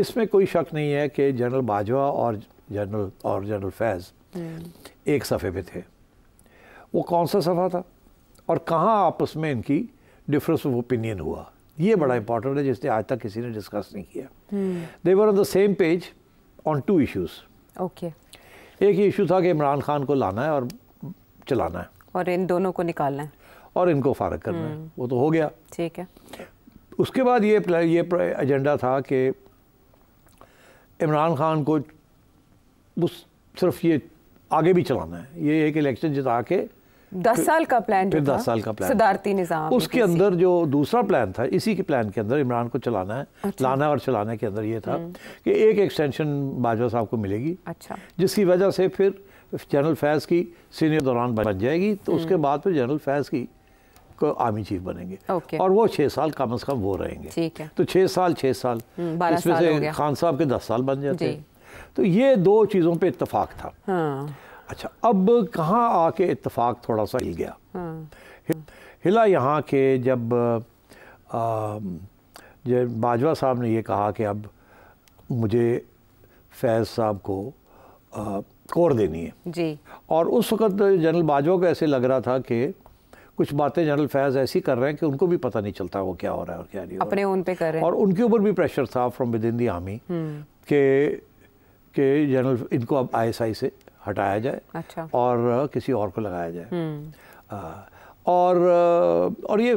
इसमें कोई शक नहीं है कि जनरल बाजवा और जनरल और जनरल फैज़ हम्म। एक सफ़े पे थे वो कौन सा सफ़ा था और कहाँ आपस में इनकी डिफरेंस ऑफ ओपिनियन हुआ ये बड़ा इंपॉर्टेंट हम्म। है जिसने आज तक किसी ने डिस्कस नहीं किया were on the same page on two issues okay एक ही इशू था कि इमरान खान को लाना है और चलाना है और इन दोनों को निकालना है और इनको फारग करना है हम्म। वो तो हो गया ठीक है उसके बाद ये ये एजेंडा था कि इमरान खान को बस सिर्फ ये आगे भी चलाना है ये एक इलेक्शन जिता के दस साल का प्लान फिर दस साल का प्लान निज़ाम उसके अंदर जो दूसरा प्लान था इसी के प्लान के अंदर इमरान को चलाना है अच्छा। लाना और चलाने के अंदर ये था हम्म। कि एक एक्सटेंशन बाजवा साहब को मिलेगी अच्छा जिसकी वजह से फिर जनरल फैज़ की सीनियर दौरान बन जाएगी तो हम्म। उसके बाद फिर जनरल फैज़ की आर्मी चीफ बनेंगे okay. और वो छः साल कम अज़ कम वो रहेंगे ठीक है तो छः साल छः साल हम्म, इसमें से खान साहब के दस साल बन जाते हैं तो ये दो चीज़ों पर इतफाक़ था हाँ। अच्छा अब कहाँ आके इतफाक़ थोड़ा सा हिल गया हाँ। हिला यहाँ के जब जब बाजवा साहब ने ये कहा कि अब मुझे फैज़ साहब को आ, कोर देनी है जी और उस वक़्त जनरल बाजवा को ऐसे लग रहा था कि कुछ बातें जनरल फैज़ ऐसी कर रहे हैं कि उनको भी पता नहीं चलता वो क्या हो रहा है और क्या नहीं अपने उन पे कर रहे हैं और उनके ऊपर भी प्रेशर था from within the army के के जनरल इनको अब आईएसआई से हटाया जाए अच्छा। और किसी और को लगाया जाए हम्म। और और ये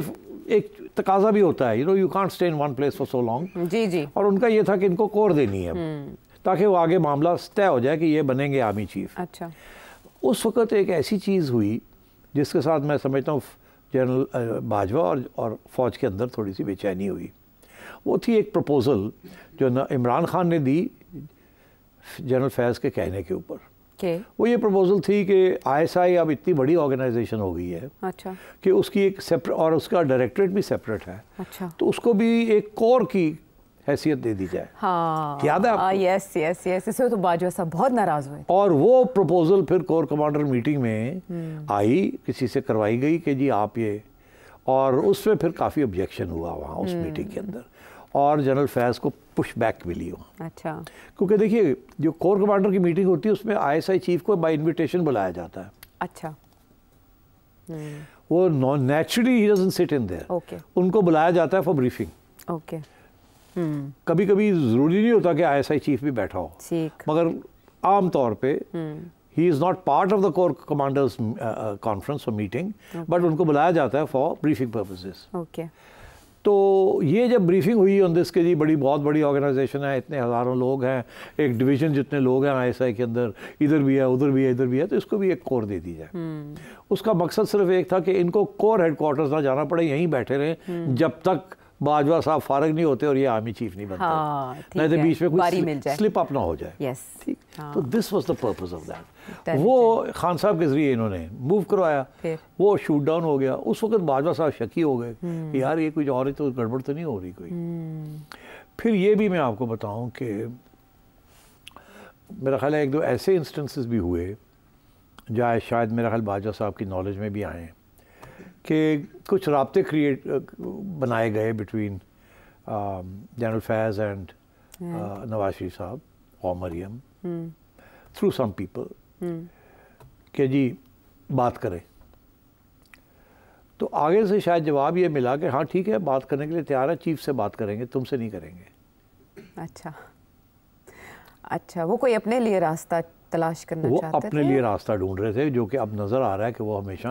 एक तकाजा भी होता है you know you can't stay in one place for so long जी जी और उनका ये था कि इनको कोर देनी है हम्म। ताकि वो आगे मामला तय हो जाए कि ये बनेंगे आर्मी चीफ अच्छा उस वक्त एक ऐसी चीज़ हुई जिसके साथ मैं समझता हूँ जनरल बाजवा और और फ़ौज के अंदर थोड़ी सी बेचैनी हुई वो थी एक प्रपोज़ल जो न इमरान ख़ान ने दी जनरल फैज़ के कहने के ऊपर okay. वो ये प्रपोज़ल थी कि आईएसआई अब इतनी बड़ी ऑर्गेनाइजेशन हो गई है अच्छा कि उसकी एक सेपरेट और उसका डायरेक्टरेट भी सेपरेट है अच्छा तो उसको भी एक कोर की हैसियत दे दी जाए हाँ। याद हाँ है यस यस यस इससे तो बाजवा साहब बहुत नाराज हुए और वो प्रपोजल फिर कोर कमांडर मीटिंग में हम्म। आई किसी से करवाई गई कि जी आप ये और उस पर फिर काफ़ी ऑब्जेक्शन हुआ वहाँ उस मीटिंग हम्म। के अंदर और जनरल फैज़ को पुश बैक मिली वहाँ अच्छा क्योंकि देखिए जो कोर कमांडर की मीटिंग होती है उसमें आईएसआई चीफ को बाय इनविटेशन बुलाया जाता है अच्छा हम्म। वो नॉन नेचुरली ही सिट इन देयर ओके उनको बुलाया जाता है फॉर ब्रीफिंग ओके okay. कभी कभी ज़रूरी नहीं होता कि आईएसआई चीफ भी बैठा हो मगर आम तौर पे he is not part of the core commanders conference और मीटिंग बट उनको बुलाया जाता है फॉर ब्रीफिंग पर्पजेज ओके तो ये जब ब्रीफिंग हुई ऑन दिस के जी बड़ी बहुत बड़ी ऑर्गेनाइजेशन है इतने हज़ारों लोग हैं एक डिवीजन जितने लोग हैं आईएसआई के अंदर इधर भी है उधर भी है इधर भी है तो इसको भी एक कोर दे दी जाए hmm. उसका मकसद सिर्फ एक था कि इनको कोर हेडकोार्टर्स ना जाना पड़े यहीं बैठे रहें hmm. जब तक बाजवा साहब फारग नहीं होते और ये आर्मी चीफ नहीं बनता हाँ, नहीं तो बीच में कोई स्लिप अप ना हो जाए ठीक हाँ। तो this was the purpose of that वो खान साहब के जरिए इन्होंने मूव करवाया वो शूट डाउन हो गया उस वक्त बाजवा साहब शकी हो गए कि हम्म। यार ये कुछ और तो गड़बड़ तो नहीं हो रही कोई हम्म। फिर ये भी मैं आपको बताऊं कि मेरा ख्याल है एक दो ऐसे इंस्टेंसेस भी हुए जहाँ शायद मेरा ख्याल बाजवा साहब की नॉलेज में भी आए हैं कि कुछ रबते क्रिएट बनाए गए between general Faiz and Nawaz Sharif साहब और मरियम थ्रू सम पीपल के जी बात करें तो आगे से शायद जवाब ये मिला कि हाँ ठीक है बात करने के लिए तैयार है चीफ से बात करेंगे तुमसे नहीं करेंगे अच्छा अच्छा वो कोई अपने लिए रास्ता तलाश करना वो चाहते अपने थे? लिए रास्ता ढूंढ रहे थे जो कि अब नज़र आ रहा है कि वो हमेशा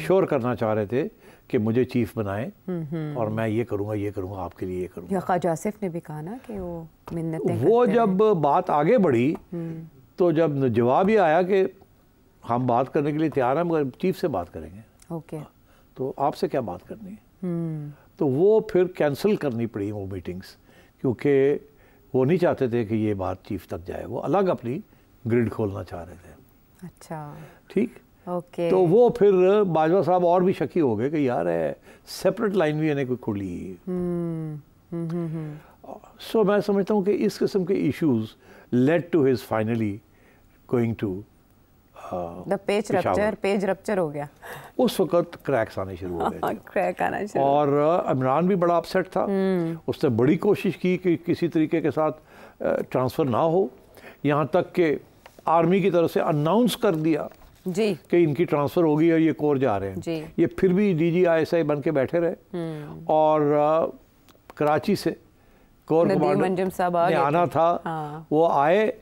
एश्योर हम्म। करना चाह रहे थे कि मुझे चीफ बनाए हम्म, हम्म। और मैं ये करूँगा ये करूँगा आपके लिए ये करूँगा ख्वाजा आसिफ ने भी कहा ना कि वो मिन्नत वो जब बात आगे बढ़ी तो जब जवाब ये आया कि हम बात करने के लिए तैयार हैं मगर चीफ से बात करेंगे ओके हाँ, तो आपसे क्या बात करनी है तो वो फिर कैंसिल करनी पड़ी वो मीटिंग्स क्योंकि वो नहीं चाहते थे कि ये बात चीफ तक जाए वो अलग अपनी ग्रिड खोलना चाह रहे थे अच्छा ठीक ओके तो वो फिर बाजवा साहब और भी शकी हो गए कि यार है सेपरेट लाइन भी इन्हें कोई हम्म सो हम्म, हम्म, हम्म। मैं समझता हूँ कि इस किस्म के issues led to his finally going to the page rupture page rupture हो गया उस वक्त क्रैक्स आने शुरू हो गए क्रैक आना शुरू और uh, इमरान भी बड़ा अपसेट था उसने बड़ी कोशिश की कि किसी तरीके के साथ ट्रांसफ़र uh, ना हो यहाँ तक कि आर्मी की तरफ से अनाउंस कर दिया जी कि इनकी ट्रांसफ़र होगी और ये कोर जा रहे हैं जी ये फिर भी D G I S I बन के बैठे रहे हम्म। और कराची से कोर कमांडर आना था हाँ। वो आए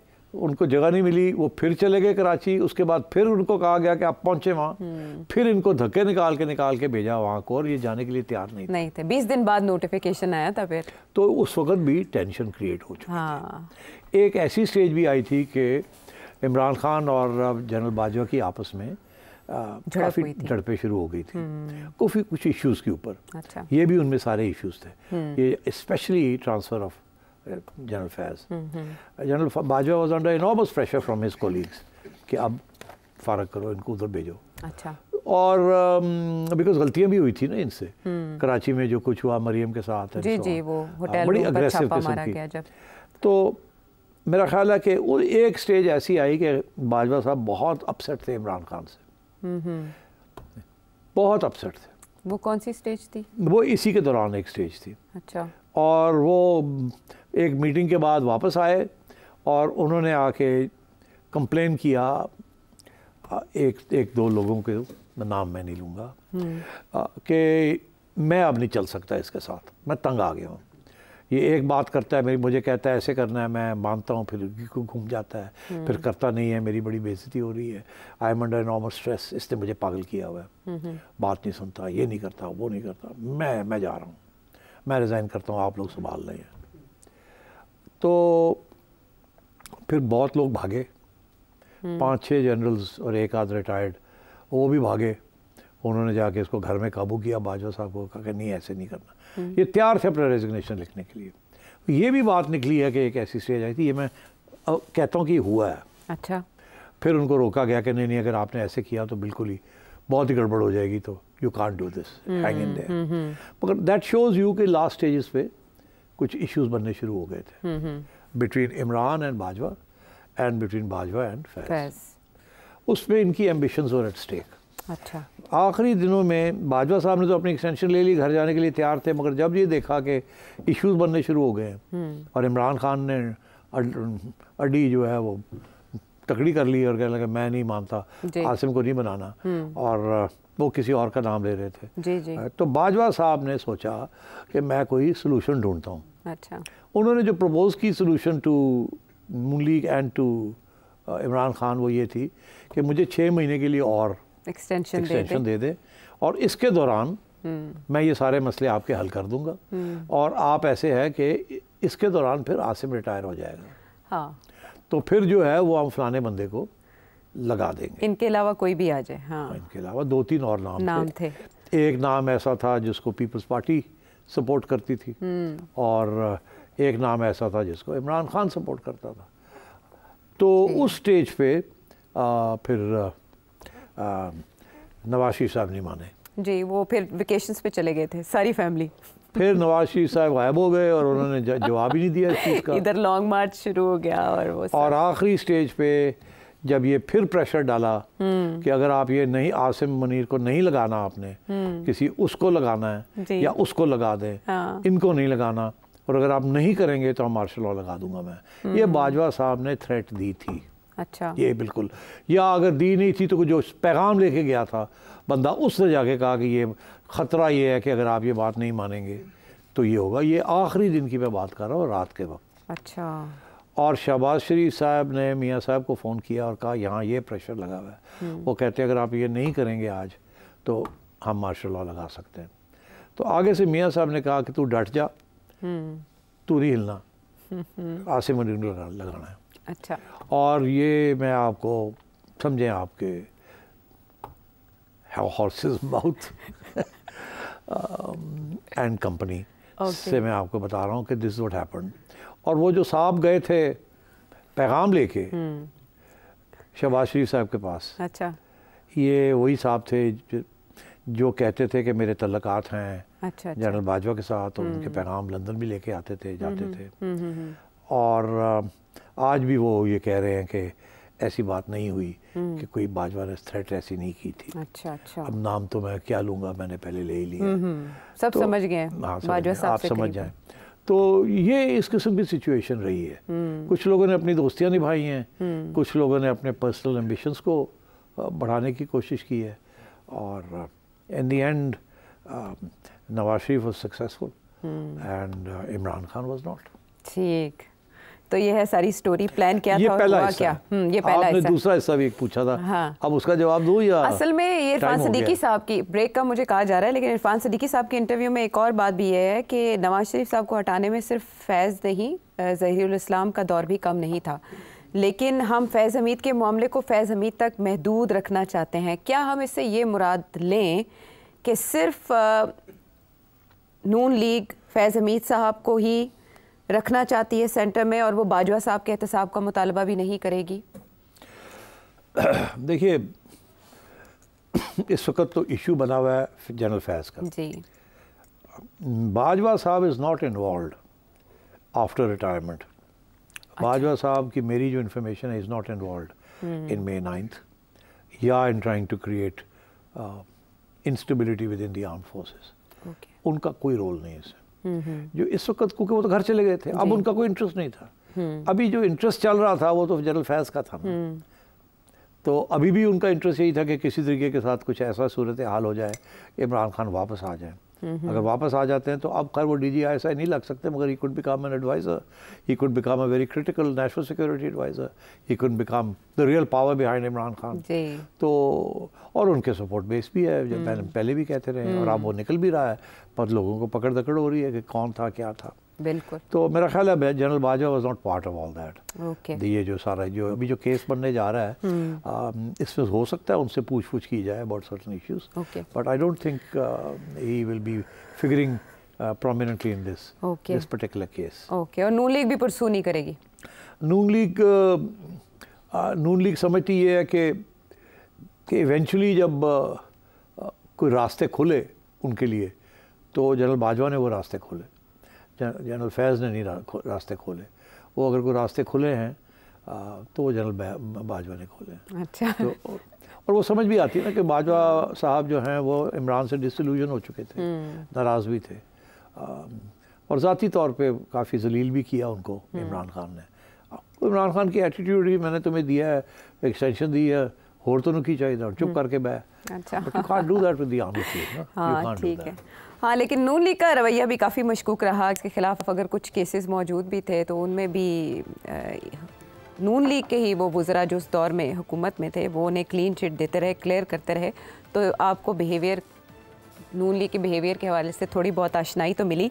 उनको जगह नहीं मिली वो फिर चले गए कराची उसके बाद फिर उनको कहा गया कि आप पहुंचे वहाँ हम्म। फिर इनको धक्के निकाल के निकाल के भेजा वहाँ को और ये जाने के लिए तैयार नहीं नहीं थे बीस दिन बाद नोटिफिकेशन आया था फिर तो उस वक्त भी टेंशन क्रिएट हो चुकी हाँ। एक ऐसी स्टेज भी आई थी कि इमरान खान और जनरल बाजवा की आपस में काफ़ी झड़पें शुरू हो गई थी हम्म। काफ़ी कुछ इश्यूज़ के ऊपर अच्छा। ये भी उनमें सारे इश्यूज़ थे हम्म। ये specially transfer of general Faiz general Bajwa was under enormous pressure from his colleagues कि अब फारग करो इनको उधर भेजो अच्छा और बिकॉज गलतियां भी हुई थी ना इनसे हम्म। कराची में जो कुछ हुआ मरियम के साथ जी जी वो हाँ, होटल बड़ी अग्रेसिव किस्म की तो मेरा ख्याल है कि एक स्टेज ऐसी आई कि बाजवा साहब बहुत अपसेट थे इमरान खान से बहुत अपसेट थे वो कौन सी स्टेज थी वो इसी के दौरान एक स्टेज थी अच्छा और वो एक मीटिंग के बाद वापस आए और उन्होंने आके कंप्लेन किया एक एक दो लोगों के नाम मैं नहीं लूँगा हम्म। कि मैं अब नहीं चल सकता इसके साथ मैं तंग आ गया हूँ ये एक बात करता है मेरी मुझे कहता है ऐसे करना है मैं मानता हूँ फिर घूम जाता है हम्म। फिर करता नहीं है मेरी बड़ी बेजती हो रही है I am under normal stress इसने मुझे पागल किया हुआ है हम्म, हम्म। बात नहीं सुनता ये नहीं करता वो नहीं करता मैं मैं जा रहा हूँ मैं रिज़ाइन करता हूँ आप लोग संभाल रहे हैं तो फिर बहुत लोग भागे पाँच छः जनरल्स और एक आध रिटायर्ड वो भी भागे उन्होंने जाके इसको घर में काबू किया बाजवा साहब को कहा कि नहीं ऐसे नहीं करना हम्म। ये तैयार थे अपना रेजिग्नेशन लिखने के लिए ये भी बात निकली है कि एक ऐसी स्टेज आई थी ये मैं कहता हूँ कि हुआ है अच्छा फिर उनको रोका गया कि नहीं नहीं अगर आपने ऐसे किया तो बिल्कुल ही बहुत ही गड़बड़ हो जाएगी तो you can do this hang in there मगर दैट शोज़ यू कि लास्ट स्टेजेस पे कुछ इश्यूज बनने शुरू हो गए थे between Imran and Bajwa and between Bajwa and Faiz उसमें इनकी एम्बिशंस और एट स्टेक अच्छा आखिरी दिनों में बाजवा साहब ने तो अपनी एक्सटेंशन ले ली घर जाने के लिए तैयार थे मगर जब ये देखा कि इश्यूज बनने शुरू हो गए हम्म। और इमरान खान ने अड्डी जो है वो तकड़ी कर ली और कहने लगा मैं नहीं मानता आसिम को नहीं बनाना हम्म। और वो किसी और का नाम ले रहे थे जी जी। तो बाजवा साहब ने सोचा कि मैं कोई सोल्यूशन ढूंढता हूँ अच्छा उन्होंने जो प्रपोज की solution to Noon League and to Imran Khan वो ये थी कि मुझे छः महीने के लिए और एक्सटेंशन एक्सटेंशन दे दे और इसके दौरान हम्म। मैं ये सारे मसले आपके हल कर दूंगा हम्म। और आप ऐसे है कि इसके दौरान फिर आसिम रिटायर हो जाएगा हाँ तो फिर जो है वो हम फलाने बंदे को लगा देंगे इनके अलावा कोई भी आ जाए हाँ इनके अलावा दो तीन और नाम नाम थे, थे। एक नाम ऐसा था जिसको पीपल्स पार्टी सपोर्ट करती थी हम्म। और एक नाम ऐसा था जिसको इमरान खान सपोर्ट करता था तो उस स्टेज पे आ, फिर नवाज शरीफ साहब नहीं माने जी वो फिर वेकेशन पे चले गए थे सारी फैमिली फिर नवाज शरीफ साहब गायब हो गए और उन्होंने जवाब ही नहीं दिया इस चीज़ का इधर लॉन्ग मार्च शुरू हो गया और वो और आखिरी स्टेज पे जब ये फिर प्रेशर डाला हम्म। कि अगर आप ये नहीं आसिम मनीर को नहीं लगाना आपने हम्म। किसी उसको लगाना है या उसको लगा दें हाँ। इनको नहीं लगाना और अगर आप नहीं करेंगे तो मार्शल लॉ लगा दूंगा मैं हम्म। ये बाजवा साहब ने थ्रेट दी थी अच्छा ये बिल्कुल या अगर दी नहीं थी तो जो पैगाम लेके गया था बंदा उसने जाके कहा कि ये ख़तरा ये है कि अगर आप ये बात नहीं मानेंगे तो ये होगा ये आखिरी दिन की मैं बात कर रहा हूँ रात के वक्त अच्छा और शहबाज शरीफ साहब ने मियाँ साहब को फ़ोन किया और कहा यहाँ ये प्रेशर लगा हुआ है हम्म। वो कहते हैं अगर आप ये नहीं करेंगे आज तो हम मार्शल लॉ लगा सकते हैं तो आगे से मियाँ साहब ने कहा कि तू डट जा हम्म। तू नहीं हिलना आसिम लगाना है अच्छा और ये मैं आपको समझें आपके हॉर्सेस माउथ एंड कंपनी से मैं आपको बता रहा हूँ कि दिस वट हैपन और वो जो साहब गए थे पैगाम लेके हम्म। शहबाज शरीफ साहब के पास अच्छा ये वही साहब थे जो, कहते थे कि मेरे तल्लक़ात हैं अच्छा, अच्छा। जनरल बाजवा के साथ और उनके हम्म। पैगाम लंदन भी लेके आते थे जाते हम्म, थे और आज भी वो ये कह रहे हैं कि ऐसी बात नहीं हुई हम्म। कि कोई बाजवा ने थ्रेट ऐसी नहीं की थी अच्छा अच्छा अब नाम तो मैं क्या लूंगा मैंने पहले ले ही लिया हम्म, हम्म। सब तो, समझ गए हाँ, आप समझ जाए तो ये इस किस्म की सिचुएशन रही है कुछ लोगों ने अपनी दोस्तियाँ निभाई हैं कुछ लोगों ने अपने पर्सनल एम्बिशंस को बढ़ाने की कोशिश की है और in the end Nawaz Sharif was successful and Imran Khan was not ठीक तो ये है सारी स्टोरी प्लान क्या ये था पहला हुआ क्या हम्म, ये पहला आपने दूसरा हिस्सा भी एक पूछा था हाँ। अब उसका जवाब दो या असल में ये इरफान सदीकी साहब की ब्रेक का मुझे कहा जा रहा है लेकिन इरफान सदीकी साहब के इंटरव्यू में एक और बात भी ये है कि नवाज शरीफ साहब को हटाने में सिर्फ फैज़ नहीं जहीर इस्लाम का दौर भी कम नहीं था लेकिन हम फैज़ हमीद के मामले को फैज़ हमीद तक महदूद रखना चाहते हैं क्या हम इससे ये मुराद लें कि सिर्फ नून लीग फैज़ हमीद साहब को ही रखना चाहती है सेंटर में और वो बाजवा साहब के एहतसाब का मुतालबा भी नहीं करेगी देखिए इस वक्त तो इशू बना हुआ है जनरल फैज का जी बाजवा साहब is not involved after retirement Bajwa साहब की मेरी जो इन्फॉर्मेशन है is not involved in May ninth या in trying to create instability within the armed forces उनका कोई रोल नहीं है इसमें जो इस वक्त क्योंकि वो तो घर चले गए थे अब उनका कोई इंटरेस्ट नहीं था हम्म। अभी जो इंटरेस्ट चल रहा था वो तो जनरल फैज का था हम्म। तो अभी भी उनका इंटरेस्ट यही था कि किसी तरीके के साथ कुछ ऐसा सूरत हाल हो जाए इमरान खान वापस आ जाए Mm-hmm. अगर वापस आ जाते हैं तो अब खैर वो D G I S I नहीं लग सकते मगर he could become an adviser he could become a very critical national security adviser he could become the real power behind Imran Khan तो और उनके सपोर्ट बेस भी है जब mm. पहले भी कहते रहे और mm. अब वो निकल भी रहा है पर लोगों को पकड़ दकड़ हो रही है कि कौन था क्या था बिल्कुल तो मेरा ख्याल है general Bajwa was not part of all that ये जो सारा जो अभी जो केस बनने जा रहा है हम्म। um, इसमें हो सकता है उनसे पूछ पूछ की जाए about certain issues but I don't think he will be figuring prominently in this this particular case okay और नून लीग भी परसू नहीं करेगी Noon League uh, uh, Noon League समझती ये है कि कि इवेंचुअली जब uh, कोई रास्ते खुले उनके लिए तो जनरल बाजवा ने वो रास्ते खोले जनरल फैज़ ने नहीं रास्ते खोले वो अगर कोई रास्ते खुले हैं तो वो जनरल बाजवा ने खोले अच्छा तो और वो समझ भी आती है ना कि बाजवा साहब जो हैं वो इमरान से डिसल्यूजन हो चुके थे हम्म। नाराज़ भी थे और ज़ाती तौर पे काफ़ी जलील भी किया उनको हम्म। इमरान खान ने इमरान खान की एटीट्यूड ही मैंने तुम्हें दिया है एक्सटेंशन दी है ਹੋਰ ਤੁਹਾਨੂੰ ਕੀ ਚਾਹੀਦਾ ਚੁੱਪ ਕਰਕੇ ਬੈ ਅੱਛਾ you can't do that with the army chief हां ठीक है हाँ लेकिन नून लीग का रवैया भी काफ़ी मशकूक रहा इसके खिलाफ अगर कुछ केसेस मौजूद भी थे तो उनमें भी नून लीग के ही वो गुज़रा जो उस दौर में हुकूमत में थे वो उन्हें क्लीन चिट देते रहे क्लियर करते रहे तो आपको बिहेवियर नून लीग के बिहेवियर के हवाले से थोड़ी बहुत आशनाई तो मिली